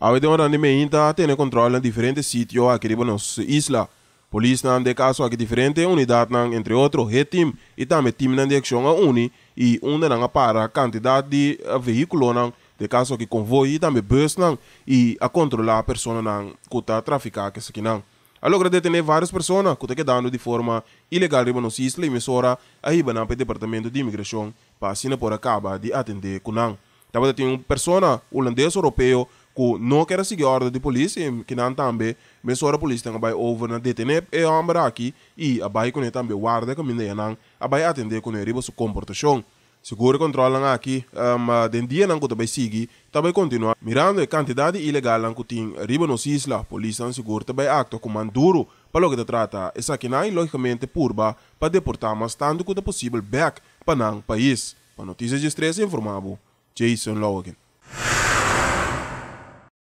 Awete orang di meinta tem controle em diferentes sitios aqui en nuestra isla. polícia tem de caso aqui diferente unidade, entre outros he team também time team de acción a uni e onde nan para quantidade de eh, veículos de caso que convoi, e também bus nan y a controlar persona nan kuta traficar que se que nan. de logra várias pessoas que estão quedando de forma ilegal em nossa isla e emissora a Ibanam para o Departamento de Imigração para assim por acaba de atender Kunan. Também tem uma pessoa holandês europeu ku no quero seguir a ordem de polícia que não também mesmo a polícia também over na detener e ambra aqui e a bai com também guarda que minha não a bai atender com ele sua comportação seguro controlam aqui um, den dia não que também sigue também continua mirando a quantidade ilegal que tem ribo no isla polícia seguro também acto com manduro para o que trata essa que não logicamente purba para deportar mas tanto quanto possível back para não país para notícias de stress informavo Jason Logan